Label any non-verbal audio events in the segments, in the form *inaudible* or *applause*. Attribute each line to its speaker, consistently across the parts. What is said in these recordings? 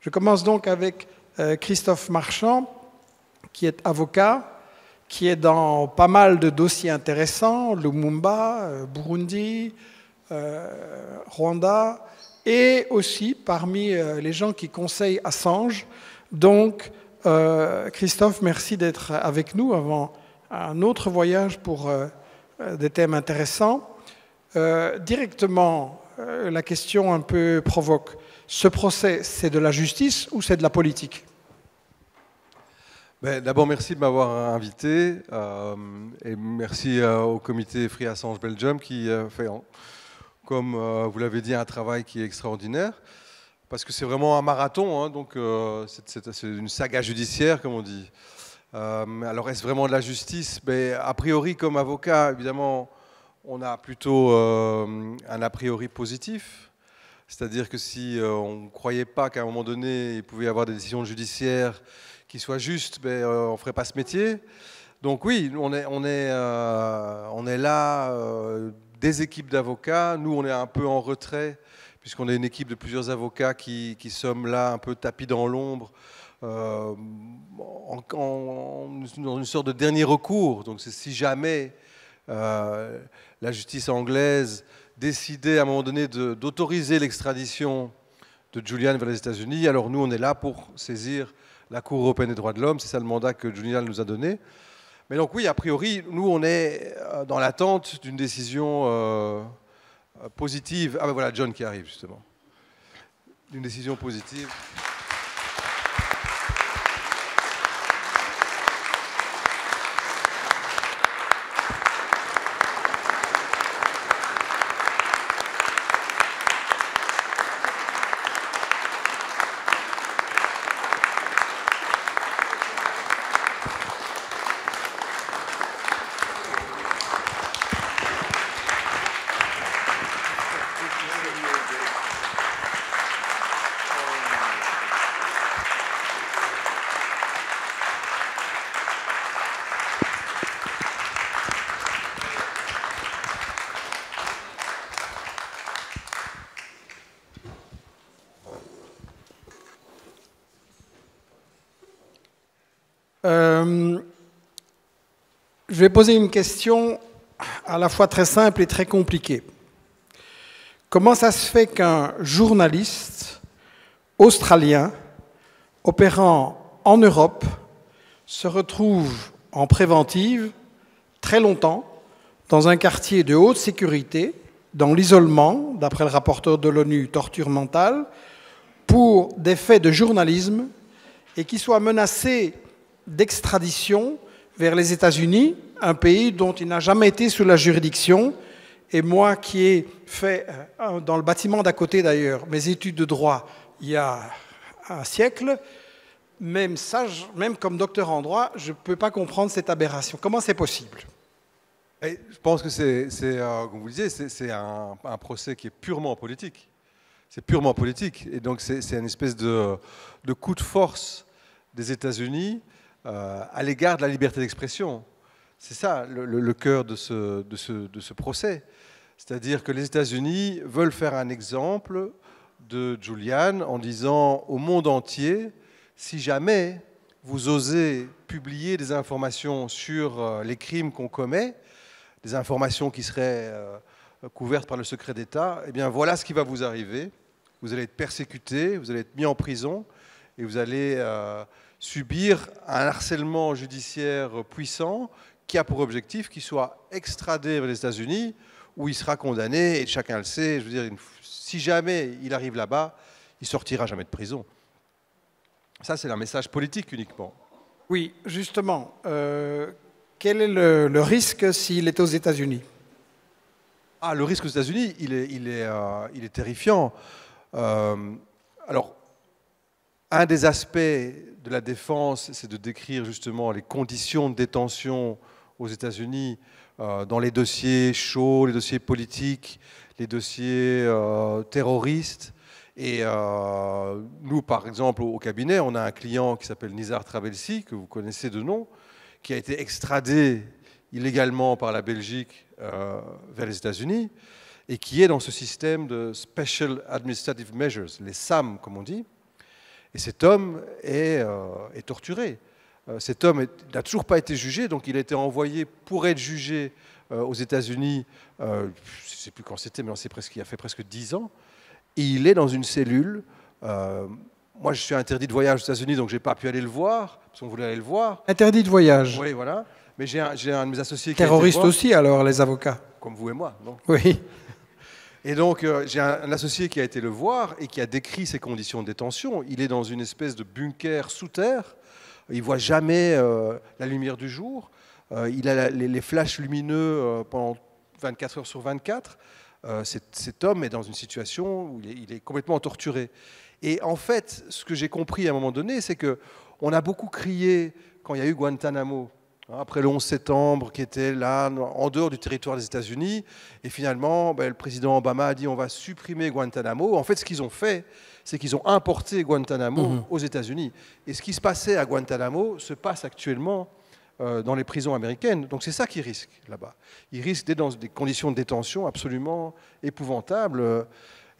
Speaker 1: Je commence donc avec euh, Christophe Marchand, qui est avocat, qui est dans pas mal de dossiers intéressants, Lumumba, euh, Burundi, euh, Rwanda, et aussi parmi les gens qui conseillent Assange. Donc, Christophe, merci d'être avec nous avant un autre voyage pour des thèmes intéressants. directement, euh, la question un peu provoque. Ce procès, c'est de la justice ou c'est de la politique
Speaker 2: ben, D'abord, merci de m'avoir invité euh, et merci euh, au comité Free Assange Belgium qui fait, comme vous l'avez dit, un travail qui est extraordinaire parce que c'est vraiment un marathon, hein, donc c'est une saga judiciaire, comme on dit. alors, est-ce vraiment de la justice ben, A priori, comme avocat, évidemment, on a plutôt euh, un a priori positif. C'est-à-dire que si euh, on ne croyait pas qu'à un moment donné, il pouvait y avoir des décisions judiciaires qui soient justes, ben, euh, on ne ferait pas ce métier. Donc oui, on est, là, des équipes d'avocats. Nous, on est un peu en retrait, puisqu'on est une équipe de plusieurs avocats qui, sommes là un peu tapis dans l'ombre. dans une sorte de dernier recours. Donc c'est si jamais euh, la justice anglaise décidait à un moment donné d'autoriser l'extradition de Julian vers les États-Unis. Alors nous, on est là pour saisir la Cour européenne des droits de l'homme. C'est ça le mandat que Julian nous a donné. Mais donc oui, a priori, nous, on est euh, dans l'attente d'une décision euh, positive. Ah ben voilà, John qui arrive, justement. D'une décision positive.
Speaker 1: Euh, je vais poser une question à la fois très simple et très compliquée. Comment ça se fait qu'un journaliste australien opérant en Europe se retrouve en préventive très longtemps dans un quartier de haute sécurité, dans l'isolement, d'après le rapporteur de l'ONU, torture mentale, pour des faits de journalisme et qui soit menacé d'extradition vers les États-Unis, un pays dont il n'a jamais été sous la juridiction. Et moi qui ai fait, euh, dans le bâtiment d'à côté d'ailleurs, mes études de droit il y a un siècle, même, sage, même comme docteur en droit, je ne peux pas comprendre cette aberration. Comment c'est possible
Speaker 2: Je pense que c'est, euh, comme vous le disiez, c'est un, procès qui est purement politique. C'est purement politique. Et donc c'est, une espèce de, de, coup de force des États-Unis euh, à l'égard de la liberté d'expression. C'est ça le, cœur de ce, de ce, de ce procès. C'est-à-dire que les États-Unis veulent faire un exemple de Julian en disant au monde entier, si jamais vous osez publier des informations sur euh, les crimes qu'on commet, des informations qui seraient euh, couvertes par le secret d'État, eh bien voilà ce qui va vous arriver. Vous allez être persécuté, vous allez être mis en prison et vous allez subir un harcèlement judiciaire puissant qui a pour objectif qu'il soit extradé vers les États-Unis où il sera condamné et chacun le sait. Je veux dire, si jamais il arrive là-bas, il sortira jamais de prison. Ça, c'est un message politique uniquement.
Speaker 1: Oui, justement. Euh,
Speaker 2: quel est le, risque s'il est aux États-Unis Ah, le risque aux États-Unis, il est, il est, euh, il est terrifiant. Euh, alors, un des aspects de la défense, c'est de décrire justement les conditions de détention aux États-Unis euh, dans les dossiers chauds, les dossiers politiques, les dossiers euh, terroristes. Et euh, nous, par exemple, au cabinet, on a un client qui s'appelle Nizar Trabelsi, que vous connaissez de nom, qui a été extradé illégalement par la Belgique vers les États-Unis et qui est dans ce système de Special Administrative Measures, les SAM, comme on dit. Et cet homme est, euh, est torturé. Euh, cet homme n'a toujours pas été jugé, donc il a été envoyé pour être jugé euh, aux États-Unis, je ne sais plus quand c'était, mais on presque, il a fait presque dix ans. Et il est dans une cellule. moi, je suis interdit de voyage aux États-Unis, donc je n'ai pas pu aller le voir, parce qu'on voulait aller le voir. Interdit de voyage Oui, voilà. Mais j'ai un, un, de mes associés qui. Terroriste aussi,
Speaker 1: alors, les avocats
Speaker 2: Comme vous et moi, non Oui. Et donc, euh, j'ai un, associé qui a été le voir et qui a décrit ses conditions de détention. Il est dans une espèce de bunker sous terre. Il voit jamais euh, la lumière du jour. Euh, il a les, flashs lumineux pendant 24 heures sur 24. Cet, homme est dans une situation où il est, il est complètement torturé. Et en fait, ce que j'ai compris à un moment donné, c'est que on a beaucoup crié quand il y a eu Guantanamo après le 11 septembre, qui était là, en dehors du territoire des États-Unis. Et finalement, ben, le président Obama a dit on va supprimer Guantanamo. En fait, ce qu'ils ont fait, c'est qu'ils ont importé Guantanamo mhm. aux États-Unis. Et ce qui se passait à Guantanamo se passe actuellement euh, dans les prisons américaines. Donc c'est ça qui risque là-bas. Ils risquent d'être dans des conditions de détention absolument épouvantables. Euh,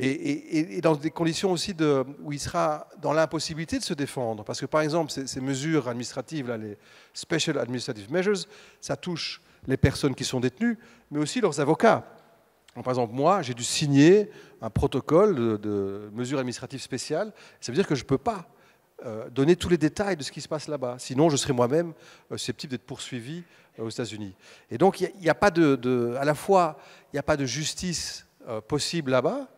Speaker 2: et, dans des conditions aussi où il sera dans l'impossibilité de se défendre. Parce que par exemple, ces, mesures administratives, les Special Administrative Measures, ça touche les personnes qui sont détenues, mais aussi leurs avocats. par exemple, moi, j'ai dû signer un protocole de, mesures administratives spéciales. Ça veut dire que je ne peux pas euh, donner tous les détails de ce qui se passe là-bas. Sinon, je serais moi-même euh, susceptible d'être poursuivi euh, aux États-Unis. Et donc, il a, pas de, à la fois, il n'y a pas de justice possible là-bas,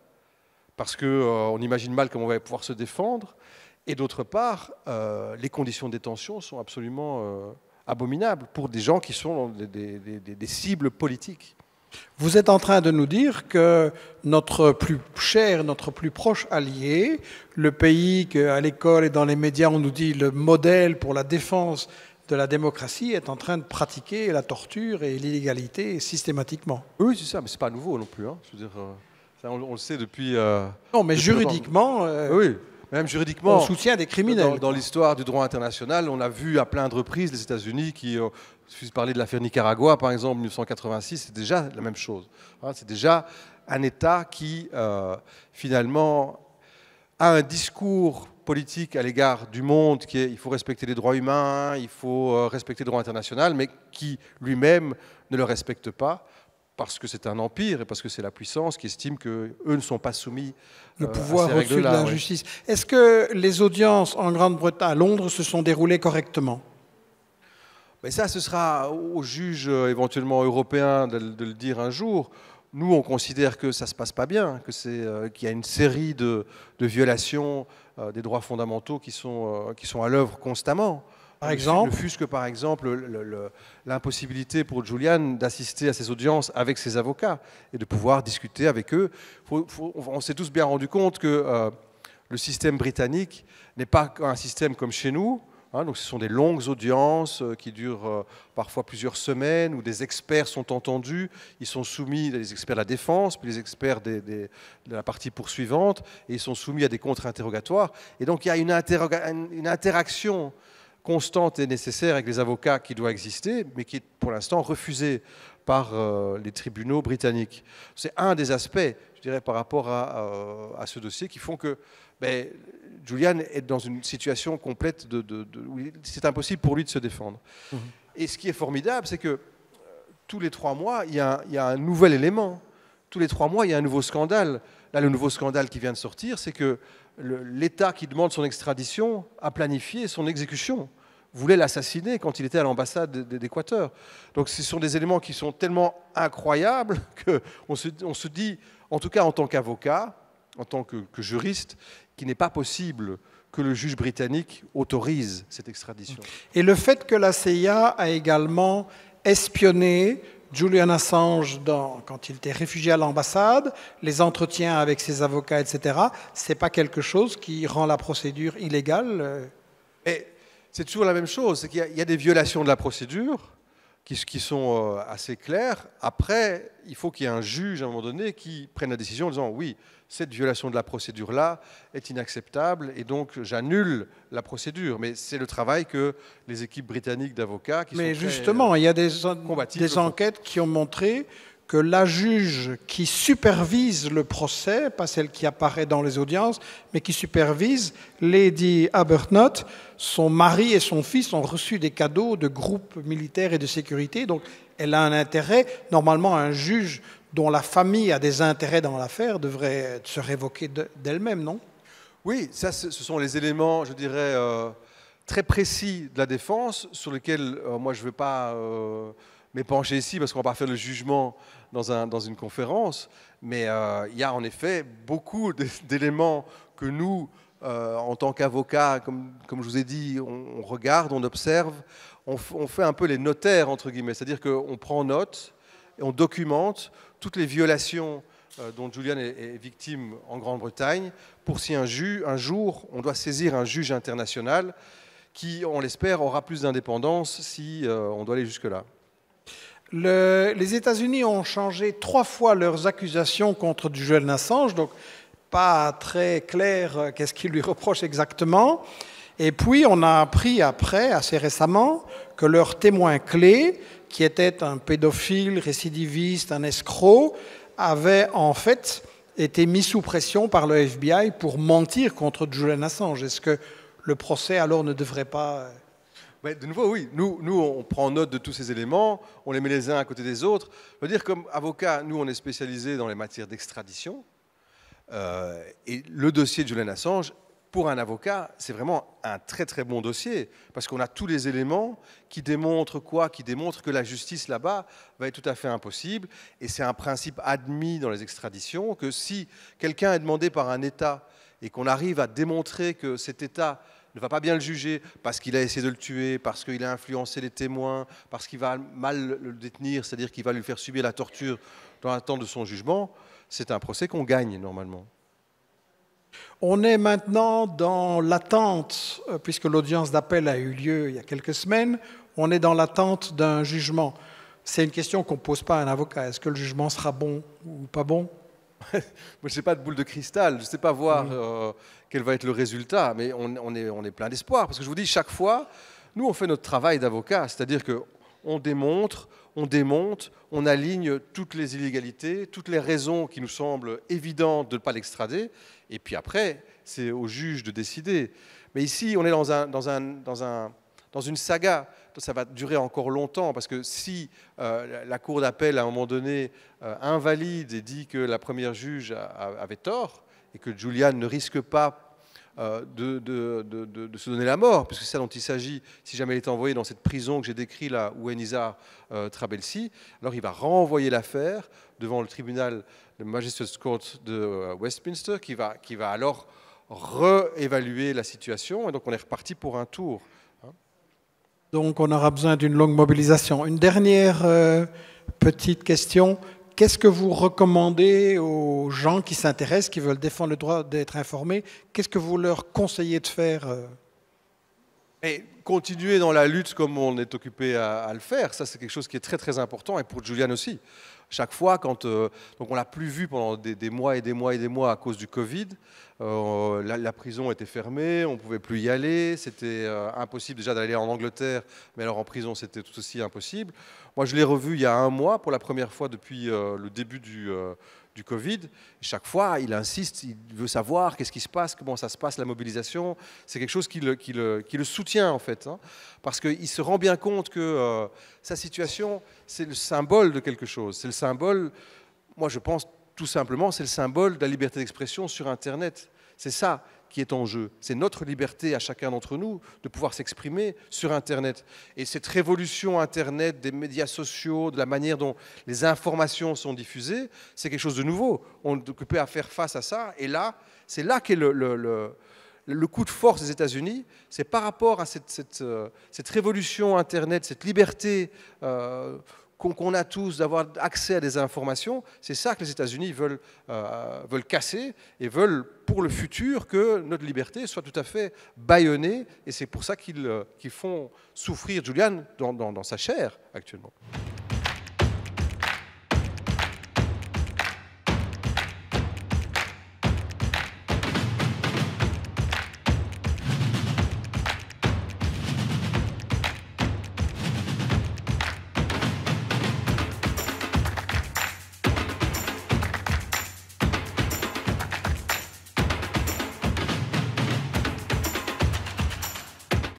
Speaker 2: parce qu'on euh, on imagine mal comment on va pouvoir se défendre. Et d'autre part, euh, les conditions de détention sont absolument euh, abominables pour des gens qui sont des, cibles politiques.
Speaker 1: Vous êtes en train de nous dire que notre plus cher, notre plus proche allié, le pays qu'à l'école et dans les médias on nous dit le modèle pour la défense de la démocratie, est en train de pratiquer la torture et l'illégalité systématiquement. Oui, c'est ça, mais ce n'est pas nouveau non plus. Hein.
Speaker 2: Je veux dire, on, le sait depuis. Euh, non, mais juridiquement. Euh, oui, même juridiquement. On soutient des criminels. Dans, l'histoire du droit international, on a vu à plein de reprises les États-Unis qui. Euh, il de parler de l'affaire Nicaragua, par exemple, 1986, c'est déjà la même chose. Hein, c'est déjà un État qui, euh, finalement, a un discours politique à l'égard du monde, qui est il faut respecter les droits humains, il faut respecter le droit international, mais qui lui-même ne le respecte pas parce que c'est un empire et parce que c'est la puissance qui estime qu'eux ne sont pas soumis le euh, pouvoir au-dessus de la justice.
Speaker 1: Est-ce que les audiences en Grande-Bretagne, à Londres, se sont déroulées correctement
Speaker 2: Mais ça, ce sera aux juges euh, éventuellement européens de, le dire un jour. Nous, on considère que ça se passe pas bien, que c'est euh, qu'il y a une série de, violations des droits fondamentaux qui sont qui sont à l'œuvre constamment. Par exemple, ne fût que par exemple l'impossibilité pour Julian d'assister à ses audiences avec ses avocats et de pouvoir discuter avec eux. on s'est tous bien rendu compte que euh, le système britannique n'est pas un système comme chez nous. Hein. donc ce sont des longues audiences euh, qui durent euh, parfois plusieurs semaines où des experts sont entendus, ils sont soumis, les experts de la défense, puis les experts des, de la partie poursuivante, et ils sont soumis à des contre-interrogatoires. Et donc il y a une, une interaction constante et nécessaire avec les avocats qui doit exister, mais qui est pour l'instant refusée par euh, les tribunaux britanniques. C'est un des aspects, je dirais, par rapport à, euh, ce dossier qui font que ben, Julian est dans une situation complète de, où c'est impossible pour lui de se défendre. Mhm. Et ce qui est formidable, c'est que euh, tous les trois mois, il y, a un nouvel élément tous les trois mois, il y a un nouveau scandale. Là, le nouveau scandale qui vient de sortir, c'est que l'État qui demande son extradition a planifié son exécution, voulait l'assassiner quand il était à l'ambassade d'Équateur. Donc ce sont des éléments qui sont tellement incroyables *laughs* qu'on se, on se dit, en tout cas en tant qu'avocat, en tant que, que juriste, qu'il n'est pas possible que le juge britannique autorise cette extradition. Et le fait que la CIA a également
Speaker 1: espionné Julian Assange, quand il était réfugié à l'ambassade, les entretiens avec ses avocats, etc., ce n'est pas quelque chose qui rend la procédure
Speaker 2: illégale. Euh Mais c'est toujours la même chose, c'est qu'il y, a des violations de la procédure, qui, qui sont euh, assez claires. Après, il faut qu'il y ait un juge à un moment donné qui prenne la décision en disant oui, cette violation de la procédure-là est inacceptable et donc j'annule la procédure. Mais c'est le travail que les équipes britanniques d'avocats qui Mais sont justement, il y a des,
Speaker 1: des enquêtes qui ont montré que la juge qui supervise le procès, pas celle qui apparaît dans les audiences, mais qui supervise, Lady Abertnott, son mari et son fils ont reçu des cadeaux de groupes militaires et de sécurité, donc elle a un intérêt. Normalement, un juge dont la famille a des intérêts dans l'affaire devrait se révoquer d'elle-même, non
Speaker 2: Oui, ça, ce sont les éléments, je dirais, euh, très précis de la défense, sur lesquels euh, moi je ne veux pas... Euh, mais pencher ici parce qu'on va pas faire le jugement dans, dans une conférence. Mais euh, il y a en effet beaucoup d'éléments que nous, euh, en tant qu'avocats, comme, je vous ai dit, on, regarde, on observe, on, fait un peu les notaires, entre guillemets, c'est-à-dire qu'on prend note et on documente toutes les violations euh, dont Julian est, victime en Grande-Bretagne, pour si un jour on doit saisir un juge international qui, on l'espère, aura plus d'indépendance si on doit aller jusque-là
Speaker 1: les États-Unis ont changé trois fois leurs accusations contre Julian Assange, donc pas très clair euh, qu'est-ce qu'ils lui reprochent exactement. Et puis on a appris après, assez récemment, que leur témoin clé, qui était un pédophile, récidiviste, un escroc, avait en fait été mis sous pression par le FBI pour mentir contre Julian Assange. Est-ce que le procès alors ne devrait pas euh,
Speaker 2: de nouveau, oui, nous, nous, on prend note de tous ces éléments, on les met les uns à côté des autres. Je veux dire, comme avocat, nous, on est spécialisé dans les matières d'extradition. Euh, et le dossier de Julian Assange, pour un avocat, c'est vraiment un très très bon dossier, parce qu'on a tous les éléments qui démontrent quoi Qui démontrent que la justice là-bas va être tout à fait impossible. Et c'est un principe admis dans les extraditions, que si quelqu'un est demandé par un État et qu'on arrive à démontrer que cet État ne va pas bien le juger parce qu'il a essayé de le tuer, parce qu'il a influencé les témoins, parce qu'il va mal le détenir, c'est-à-dire qu'il va lui faire subir la torture dans l'attente de son jugement, c'est un procès qu'on gagne normalement.
Speaker 1: On est maintenant dans l'attente, euh, puisque l'audience d'appel a eu lieu il y a quelques semaines, on est dans l'attente d'un jugement. C'est une question qu'on ne pose pas à un avocat. Est-ce que le jugement sera bon ou pas bon *laughs*
Speaker 2: Moi, je n'ai pas de boule de cristal. Je ne sais pas voir. Mm. Euh, quel va être le résultat. Mais on, est, plein d'espoir, parce que je vous dis, chaque fois, nous, on fait notre travail d'avocat, c'est-à-dire qu'on démontre, on démonte, on aligne toutes les illégalités, toutes les raisons qui nous semblent évidentes de ne pas l'extrader, et puis après, c'est au juge de décider. Mais ici, on est dans un, dans un, dans un dans une saga. Ça va durer encore longtemps parce que si euh, la cour d'appel à un moment donné euh, invalide et dit que la première juge avait tort et que Julian ne risque pas euh, de, se donner la mort, puisque c'est ça dont il s'agit, si jamais il est envoyé dans cette prison que j'ai décrite là, où est Trabelsi, alors il va renvoyer l'affaire devant le tribunal, le Magistrates Court de Westminster, qui va, qui va alors réévaluer la situation, et donc on est reparti pour un tour.
Speaker 1: Donc on aura besoin d'une longue mobilisation. Une dernière euh, petite question. Qu'est-ce que vous recommandez aux gens qui s'intéressent, qui veulent défendre le droit d'être informés Qu'est-ce que vous leur conseillez de faire
Speaker 2: euh? continuer dans la lutte comme on est occupé à, le faire, ça c'est quelque chose qui est très très important et pour Julian aussi. Chaque fois, quand euh, donc on l'a plus vu pendant des, mois et des mois et des mois à cause du Covid, euh, la, prison était fermée, on pouvait plus y aller, c'était euh, impossible déjà d'aller en Angleterre, mais alors en prison c'était tout aussi impossible. Moi je l'ai revu il y a un mois pour la première fois depuis le début du du Covid. Chaque fois, il insiste, il veut savoir qu'est-ce qui se passe, comment ça se passe, la mobilisation. C'est quelque chose qui qui le soutient, en fait. Hein. parce qu'il se rend bien compte que euh, sa situation, c'est le symbole de quelque chose. C'est le symbole, moi je pense tout simplement, c'est le symbole de la liberté d'expression sur Internet. C'est ça qui est en jeu. C'est notre liberté à chacun d'entre nous de pouvoir s'exprimer sur Internet. Et cette révolution Internet, des médias sociaux, de la manière dont les informations sont diffusées, c'est quelque chose de nouveau. On est occupé à faire face à ça. Et là, c'est là qu'est le le coup de force des États-Unis, c'est par rapport à cette, euh, révolution Internet, cette liberté euh, qu'on a tous d'avoir accès à des informations, c'est ça que les États-Unis euh, veulent, casser et veulent pour le futur que notre liberté soit tout à fait bâillonnée. Et c'est pour ça qu'ils font souffrir Julian dans sa chair actuellement.